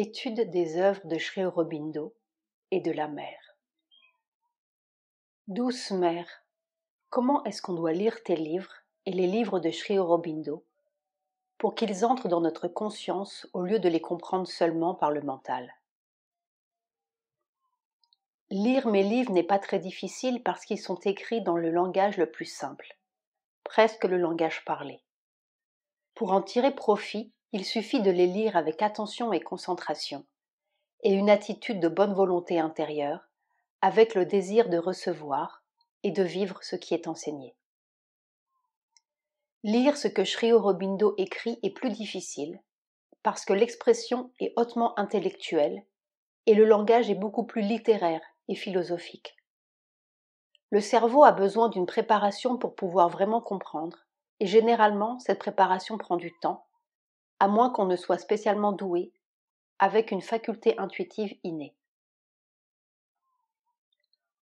Étude des œuvres de Sri Aurobindo et de la mer. Douce mère, comment est-ce qu'on doit lire tes livres et les livres de Sri Aurobindo pour qu'ils entrent dans notre conscience au lieu de les comprendre seulement par le mental Lire mes livres n'est pas très difficile parce qu'ils sont écrits dans le langage le plus simple, presque le langage parlé. Pour en tirer profit, il suffit de les lire avec attention et concentration, et une attitude de bonne volonté intérieure, avec le désir de recevoir et de vivre ce qui est enseigné. Lire ce que Sri Aurobindo écrit est plus difficile, parce que l'expression est hautement intellectuelle et le langage est beaucoup plus littéraire et philosophique. Le cerveau a besoin d'une préparation pour pouvoir vraiment comprendre, et généralement cette préparation prend du temps, à moins qu'on ne soit spécialement doué, avec une faculté intuitive innée.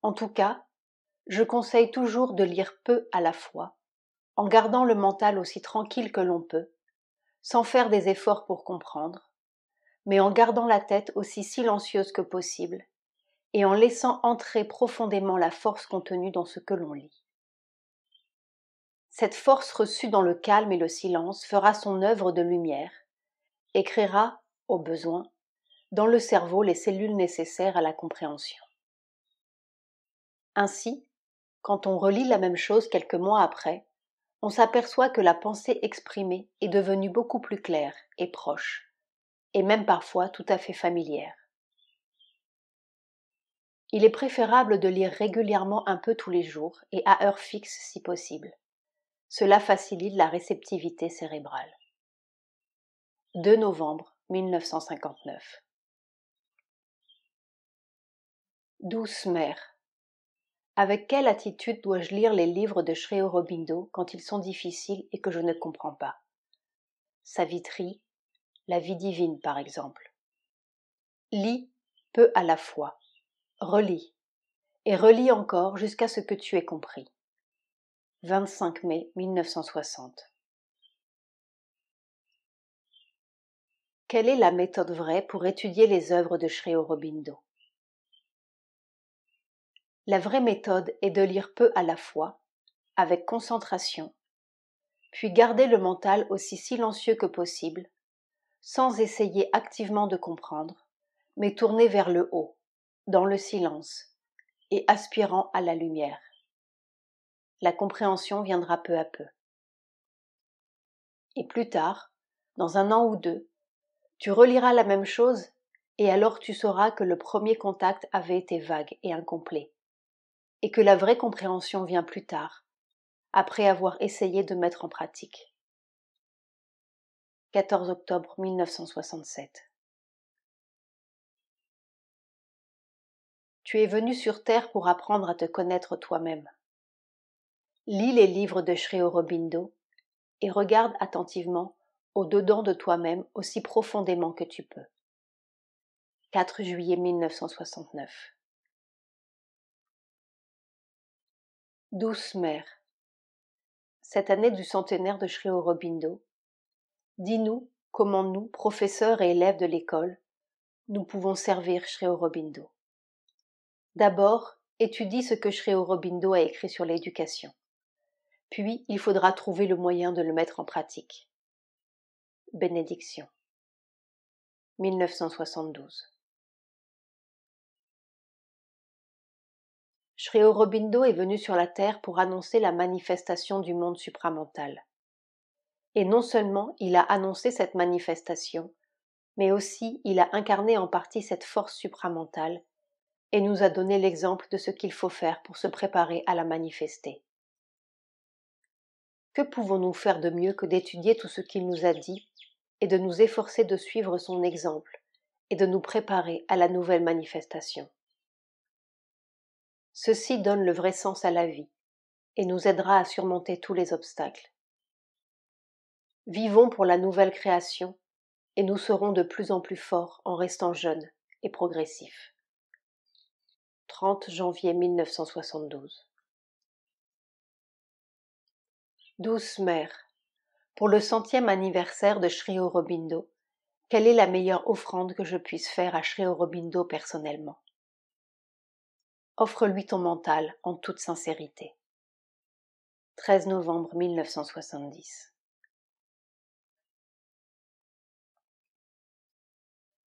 En tout cas, je conseille toujours de lire peu à la fois, en gardant le mental aussi tranquille que l'on peut, sans faire des efforts pour comprendre, mais en gardant la tête aussi silencieuse que possible, et en laissant entrer profondément la force contenue dans ce que l'on lit. Cette force reçue dans le calme et le silence fera son œuvre de lumière, et créera, au besoin, dans le cerveau les cellules nécessaires à la compréhension. Ainsi, quand on relit la même chose quelques mois après, on s'aperçoit que la pensée exprimée est devenue beaucoup plus claire et proche, et même parfois tout à fait familière. Il est préférable de lire régulièrement un peu tous les jours et à heure fixe si possible. Cela facilite la réceptivité cérébrale. 2 novembre 1959. Douce mère, avec quelle attitude dois-je lire les livres de Sri Aurobindo quand ils sont difficiles et que je ne comprends pas Sa Savitri, La vie divine par exemple. Lis peu à la fois, relis, et relis encore jusqu'à ce que tu aies compris. 25 mai 1960. Quelle est la méthode vraie pour étudier les œuvres de Sri Aurobindo La vraie méthode est de lire peu à la fois, avec concentration, puis garder le mental aussi silencieux que possible, sans essayer activement de comprendre, mais tourner vers le haut, dans le silence, et aspirant à la lumière la compréhension viendra peu à peu. Et plus tard, dans un an ou deux, tu reliras la même chose et alors tu sauras que le premier contact avait été vague et incomplet, et que la vraie compréhension vient plus tard, après avoir essayé de mettre en pratique. 14 octobre 1967 Tu es venu sur Terre pour apprendre à te connaître toi-même. Lis les livres de Sri Aurobindo et regarde attentivement au-dedans de toi-même aussi profondément que tu peux. 4 juillet 1969 Douce mère, cette année du centenaire de Sri Aurobindo, dis-nous comment nous, professeurs et élèves de l'école, nous pouvons servir Sri Aurobindo. D'abord, étudie ce que Sri Aurobindo a écrit sur l'éducation puis il faudra trouver le moyen de le mettre en pratique. Bénédiction. 1972. Sri Aurobindo est venu sur la Terre pour annoncer la manifestation du monde supramental. Et non seulement il a annoncé cette manifestation, mais aussi il a incarné en partie cette force supramentale et nous a donné l'exemple de ce qu'il faut faire pour se préparer à la manifester. Que pouvons-nous faire de mieux que d'étudier tout ce qu'il nous a dit et de nous efforcer de suivre son exemple et de nous préparer à la nouvelle manifestation Ceci donne le vrai sens à la vie et nous aidera à surmonter tous les obstacles. Vivons pour la nouvelle création et nous serons de plus en plus forts en restant jeunes et progressifs. 30 janvier 1972 Douce mère, pour le centième anniversaire de Shri Aurobindo, quelle est la meilleure offrande que je puisse faire à Shri Aurobindo personnellement Offre-lui ton mental en toute sincérité. 13 novembre 1970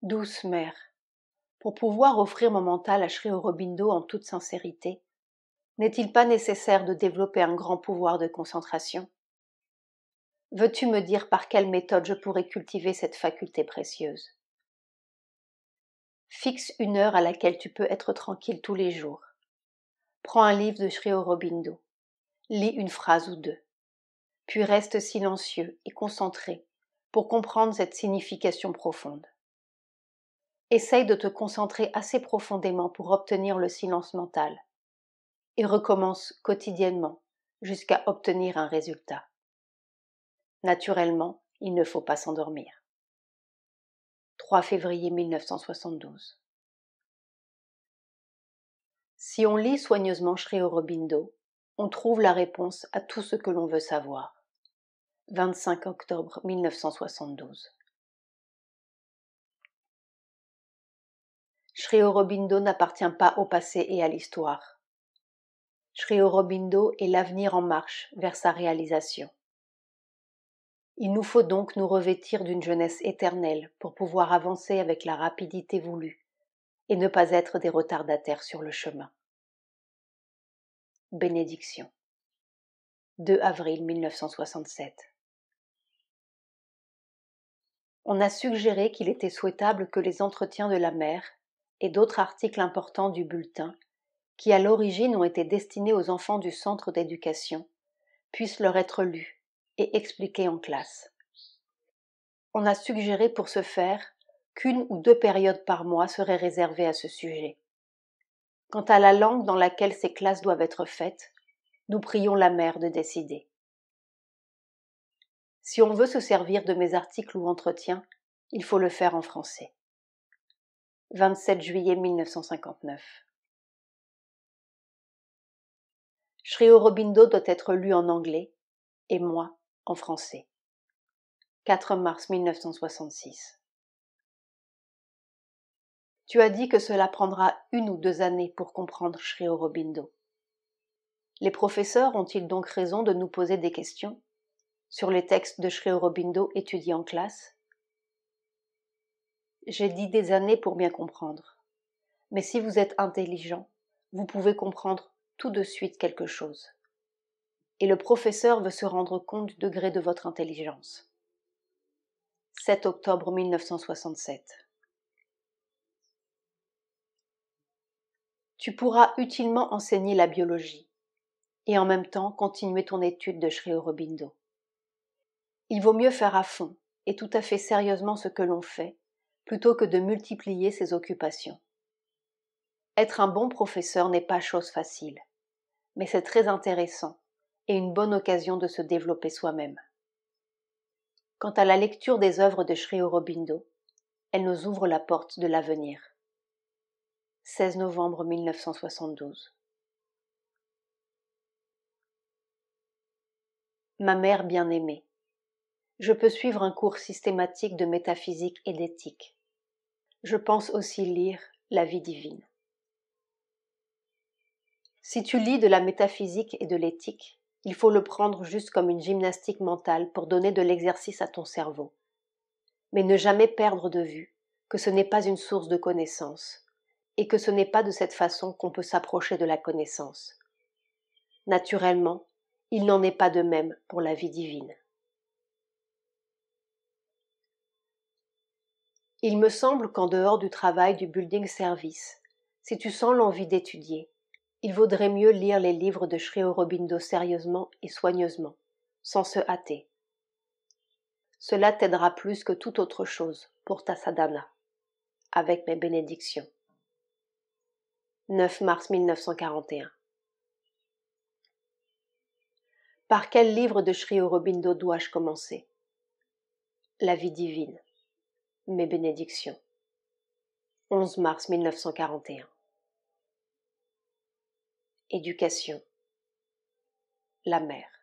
Douce mère, pour pouvoir offrir mon mental à Shri Aurobindo en toute sincérité, n'est-il pas nécessaire de développer un grand pouvoir de concentration Veux-tu me dire par quelle méthode je pourrais cultiver cette faculté précieuse Fixe une heure à laquelle tu peux être tranquille tous les jours. Prends un livre de Sri Aurobindo. Lis une phrase ou deux. Puis reste silencieux et concentré pour comprendre cette signification profonde. Essaye de te concentrer assez profondément pour obtenir le silence mental et recommence quotidiennement jusqu'à obtenir un résultat. Naturellement, il ne faut pas s'endormir. 3 février 1972. Si on lit soigneusement Shri Aurobindo, on trouve la réponse à tout ce que l'on veut savoir. 25 octobre 1972. Shri Aurobindo n'appartient pas au passé et à l'histoire. Sri Aurobindo et l'avenir en marche vers sa réalisation. Il nous faut donc nous revêtir d'une jeunesse éternelle pour pouvoir avancer avec la rapidité voulue et ne pas être des retardataires sur le chemin. Bénédiction. 2 avril 1967. On a suggéré qu'il était souhaitable que les entretiens de la mère et d'autres articles importants du bulletin qui à l'origine ont été destinés aux enfants du centre d'éducation, puissent leur être lus et expliqués en classe. On a suggéré pour ce faire qu'une ou deux périodes par mois seraient réservées à ce sujet. Quant à la langue dans laquelle ces classes doivent être faites, nous prions la mère de décider. Si on veut se servir de mes articles ou entretiens, il faut le faire en français. 27 juillet 1959. Sri Aurobindo doit être lu en anglais et moi en français. 4 mars 1966. Tu as dit que cela prendra une ou deux années pour comprendre Sri Aurobindo. Les professeurs ont-ils donc raison de nous poser des questions sur les textes de Sri Aurobindo étudiés en classe J'ai dit des années pour bien comprendre. Mais si vous êtes intelligent, vous pouvez comprendre tout de suite quelque chose. Et le professeur veut se rendre compte du degré de votre intelligence. 7 octobre 1967. Tu pourras utilement enseigner la biologie et en même temps continuer ton étude de Sri Aurobindo. Il vaut mieux faire à fond et tout à fait sérieusement ce que l'on fait plutôt que de multiplier ses occupations. Être un bon professeur n'est pas chose facile mais c'est très intéressant et une bonne occasion de se développer soi-même. Quant à la lecture des œuvres de Sri Aurobindo, elle nous ouvre la porte de l'avenir. 16 novembre 1972. Ma mère bien-aimée, je peux suivre un cours systématique de métaphysique et d'éthique. Je pense aussi lire La vie divine. Si tu lis de la métaphysique et de l'éthique, il faut le prendre juste comme une gymnastique mentale pour donner de l'exercice à ton cerveau. Mais ne jamais perdre de vue que ce n'est pas une source de connaissance, et que ce n'est pas de cette façon qu'on peut s'approcher de la connaissance. Naturellement, il n'en est pas de même pour la vie divine. Il me semble qu'en dehors du travail du building service, si tu sens l'envie d'étudier, il vaudrait mieux lire les livres de Sri Aurobindo sérieusement et soigneusement, sans se hâter. Cela t'aidera plus que toute autre chose pour ta sadhana, avec mes bénédictions. 9 mars 1941 Par quel livre de Sri Aurobindo dois-je commencer La vie divine. Mes bénédictions. 11 mars 1941 éducation, la mère.